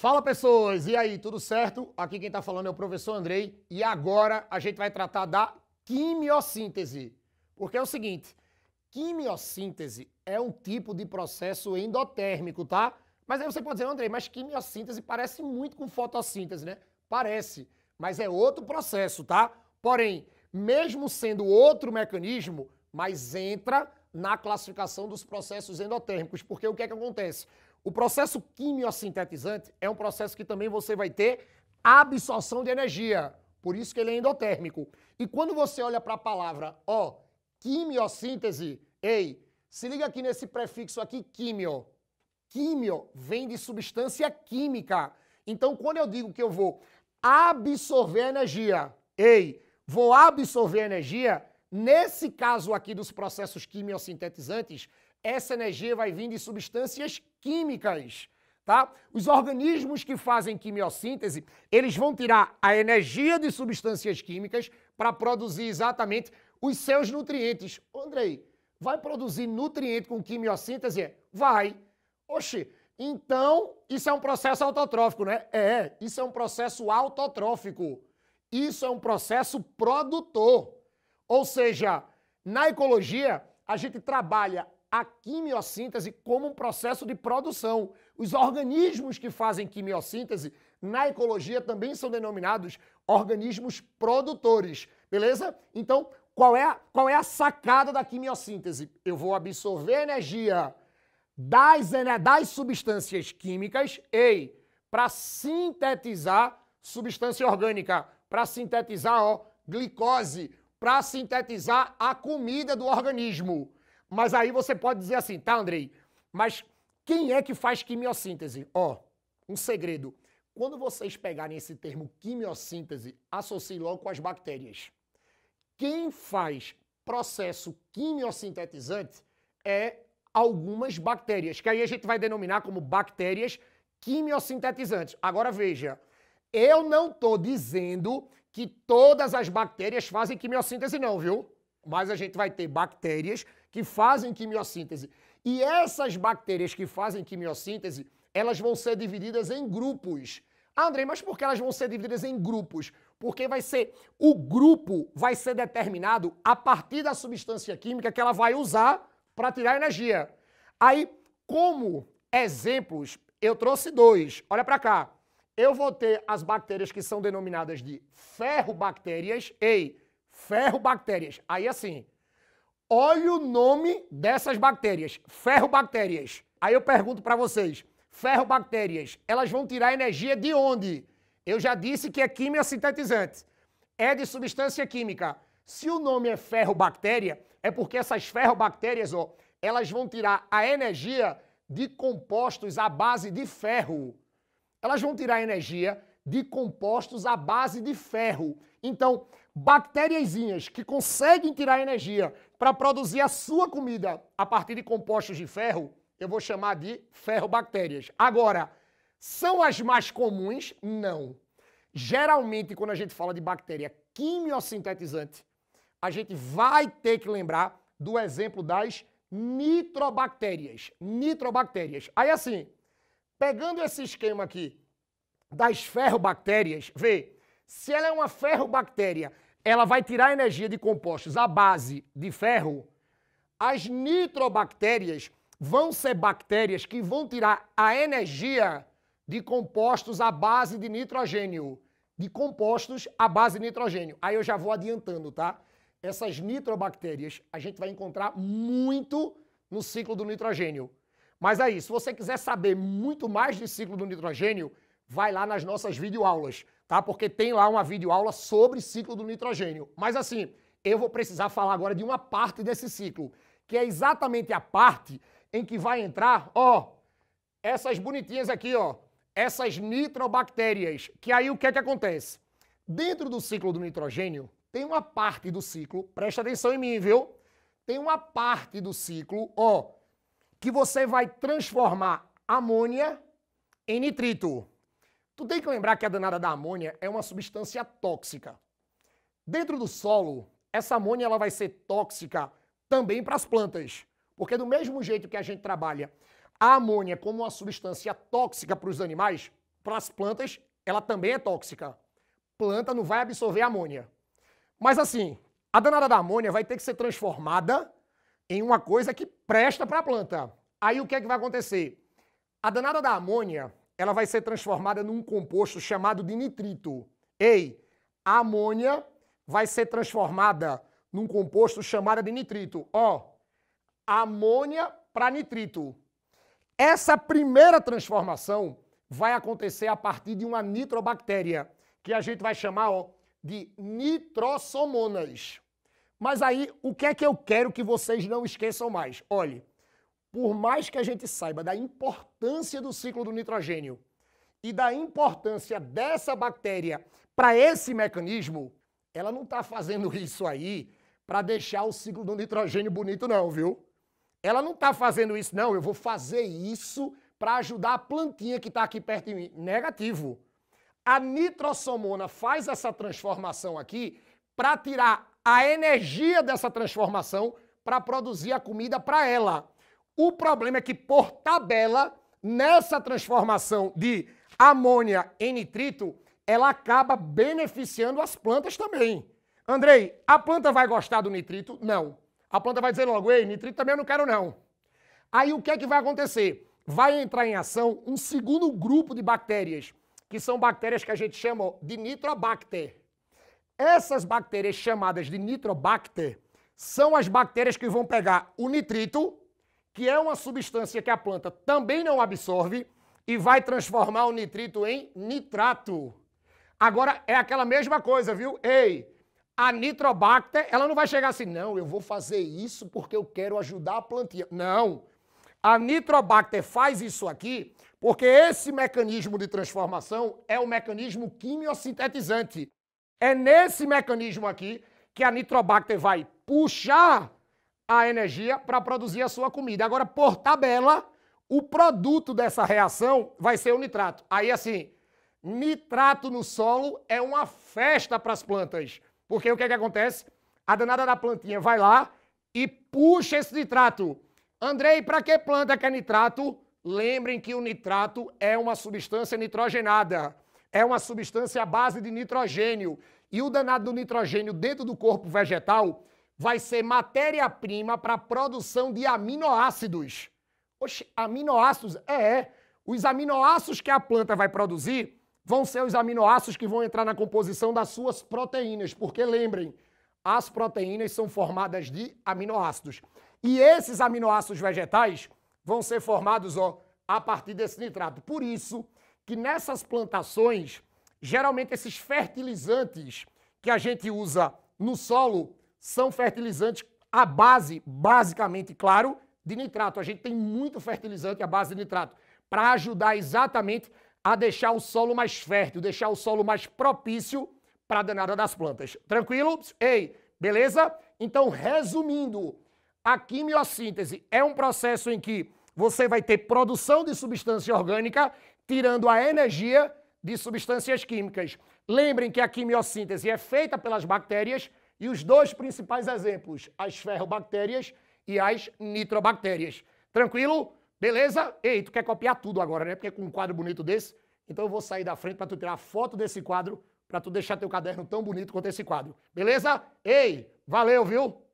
Fala pessoas, e aí, tudo certo? Aqui quem está falando é o professor Andrei e agora a gente vai tratar da quimiossíntese. Porque é o seguinte, quimiossíntese é um tipo de processo endotérmico, tá? Mas aí você pode dizer, Andrei, mas quimiossíntese parece muito com fotossíntese, né? Parece, mas é outro processo, tá? Porém, mesmo sendo outro mecanismo, mas entra na classificação dos processos endotérmicos, porque o que é que acontece? O processo quimiosintetizante é um processo que também você vai ter absorção de energia, por isso que ele é endotérmico. E quando você olha para a palavra, ó, quimiossíntese, ei, se liga aqui nesse prefixo aqui, químio. Químio vem de substância química. Então, quando eu digo que eu vou absorver energia, ei, vou absorver energia, nesse caso aqui dos processos quimiosintetizantes, essa energia vai vir de substâncias químicas, tá? Os organismos que fazem quimiossíntese, eles vão tirar a energia de substâncias químicas para produzir exatamente os seus nutrientes. Andrei, vai produzir nutriente com quimiossíntese? Vai. Oxi, então isso é um processo autotrófico, né? É, isso é um processo autotrófico. Isso é um processo produtor. Ou seja, na ecologia, a gente trabalha a quimiossíntese como um processo de produção. Os organismos que fazem quimiossíntese na ecologia também são denominados organismos produtores, beleza? Então, qual é a, qual é a sacada da quimiossíntese? Eu vou absorver energia das, das substâncias químicas, ei, para sintetizar substância orgânica, para sintetizar ó, glicose, para sintetizar a comida do organismo. Mas aí você pode dizer assim, tá, Andrei? Mas quem é que faz quimiossíntese? Ó, oh, um segredo. Quando vocês pegarem esse termo quimiossíntese, associem logo com as bactérias. Quem faz processo quimiosintetizante é algumas bactérias, que aí a gente vai denominar como bactérias quimiosintetizantes. Agora veja, eu não estou dizendo que todas as bactérias fazem quimiossíntese, não, viu? mas a gente vai ter bactérias que fazem quimiossíntese. E essas bactérias que fazem quimiossíntese, elas vão ser divididas em grupos. Ah, André, mas por que elas vão ser divididas em grupos? Porque vai ser o grupo vai ser determinado a partir da substância química que ela vai usar para tirar energia. Aí, como exemplos, eu trouxe dois. Olha para cá. Eu vou ter as bactérias que são denominadas de ferrobactérias. Ei, ferrobactérias. Aí assim, olha o nome dessas bactérias, ferrobactérias. Aí eu pergunto para vocês, ferrobactérias, elas vão tirar energia de onde? Eu já disse que é química sintetizante. É de substância química. Se o nome é ferrobactéria, é porque essas ferrobactérias, ó, elas vão tirar a energia de compostos à base de ferro. Elas vão tirar energia de compostos à base de ferro. Então, bactériazinhas que conseguem tirar energia para produzir a sua comida a partir de compostos de ferro, eu vou chamar de ferrobactérias. Agora, são as mais comuns? Não. Geralmente, quando a gente fala de bactéria quimiosintetizante, a gente vai ter que lembrar do exemplo das nitrobactérias. Nitrobactérias. Aí, assim, pegando esse esquema aqui das ferrobactérias, vê, se ela é uma ferrobactéria, ela vai tirar energia de compostos à base de ferro. As nitrobactérias vão ser bactérias que vão tirar a energia de compostos à base de nitrogênio. De compostos à base de nitrogênio. Aí eu já vou adiantando, tá? Essas nitrobactérias a gente vai encontrar muito no ciclo do nitrogênio. Mas aí, se você quiser saber muito mais do ciclo do nitrogênio, vai lá nas nossas videoaulas, tá? Porque tem lá uma videoaula sobre ciclo do nitrogênio. Mas assim, eu vou precisar falar agora de uma parte desse ciclo, que é exatamente a parte em que vai entrar, ó, essas bonitinhas aqui, ó, essas nitrobactérias. Que aí o que é que acontece? Dentro do ciclo do nitrogênio, tem uma parte do ciclo, presta atenção em mim, viu? Tem uma parte do ciclo, ó, que você vai transformar amônia em nitrito. Tu tem que lembrar que a danada da amônia é uma substância tóxica. Dentro do solo, essa amônia ela vai ser tóxica também para as plantas. Porque do mesmo jeito que a gente trabalha a amônia como uma substância tóxica para os animais, para as plantas ela também é tóxica. Planta não vai absorver amônia. Mas assim, a danada da amônia vai ter que ser transformada em uma coisa que presta para a planta. Aí o que é que vai acontecer? A danada da amônia, ela vai ser transformada num composto chamado de nitrito. Ei, a amônia vai ser transformada num composto chamado de nitrito. Ó, amônia para nitrito. Essa primeira transformação vai acontecer a partir de uma nitrobactéria, que a gente vai chamar ó, de Nitrosomonas. Mas aí, o que é que eu quero que vocês não esqueçam mais? Olhe, por mais que a gente saiba da importância do ciclo do nitrogênio e da importância dessa bactéria para esse mecanismo, ela não está fazendo isso aí para deixar o ciclo do nitrogênio bonito, não, viu? Ela não está fazendo isso, não. Eu vou fazer isso para ajudar a plantinha que está aqui perto de mim. Negativo. A nitrossomona faz essa transformação aqui para tirar a energia dessa transformação para produzir a comida para ela. O problema é que, por tabela, nessa transformação de amônia em nitrito, ela acaba beneficiando as plantas também. Andrei, a planta vai gostar do nitrito? Não. A planta vai dizer logo, ei, nitrito também eu não quero não. Aí o que é que vai acontecer? Vai entrar em ação um segundo grupo de bactérias, que são bactérias que a gente chama de nitrobacter. Essas bactérias chamadas de nitrobacter são as bactérias que vão pegar o nitrito que é uma substância que a planta também não absorve e vai transformar o nitrito em nitrato. Agora é aquela mesma coisa, viu? Ei, a nitrobacter, ela não vai chegar assim, não, eu vou fazer isso porque eu quero ajudar a plantinha. Não. A nitrobacter faz isso aqui porque esse mecanismo de transformação é o mecanismo quimiosintetizante. É nesse mecanismo aqui que a nitrobacter vai puxar a energia para produzir a sua comida. Agora, por tabela, o produto dessa reação vai ser o nitrato. Aí, assim, nitrato no solo é uma festa para as plantas. Porque o que, é que acontece? A danada da plantinha vai lá e puxa esse nitrato. Andrei, para que planta quer nitrato? Lembrem que o nitrato é uma substância nitrogenada, é uma substância à base de nitrogênio. E o danado do nitrogênio dentro do corpo vegetal vai ser matéria-prima para a produção de aminoácidos. Oxe, aminoácidos? É, é. Os aminoácidos que a planta vai produzir vão ser os aminoácidos que vão entrar na composição das suas proteínas, porque lembrem, as proteínas são formadas de aminoácidos. E esses aminoácidos vegetais vão ser formados ó, a partir desse nitrato. Por isso que nessas plantações, geralmente esses fertilizantes que a gente usa no solo são fertilizantes à base, basicamente, claro, de nitrato. A gente tem muito fertilizante à base de nitrato para ajudar exatamente a deixar o solo mais fértil, deixar o solo mais propício para a danada das plantas. Tranquilo? Ei, beleza? Então, resumindo, a quimiossíntese é um processo em que você vai ter produção de substância orgânica, tirando a energia de substâncias químicas. Lembrem que a quimiossíntese é feita pelas bactérias e os dois principais exemplos, as ferrobactérias e as nitrobactérias. Tranquilo? Beleza? Ei, tu quer copiar tudo agora, né? Porque com um quadro bonito desse, então eu vou sair da frente para tu tirar foto desse quadro, para tu deixar teu caderno tão bonito quanto esse quadro. Beleza? Ei, valeu, viu?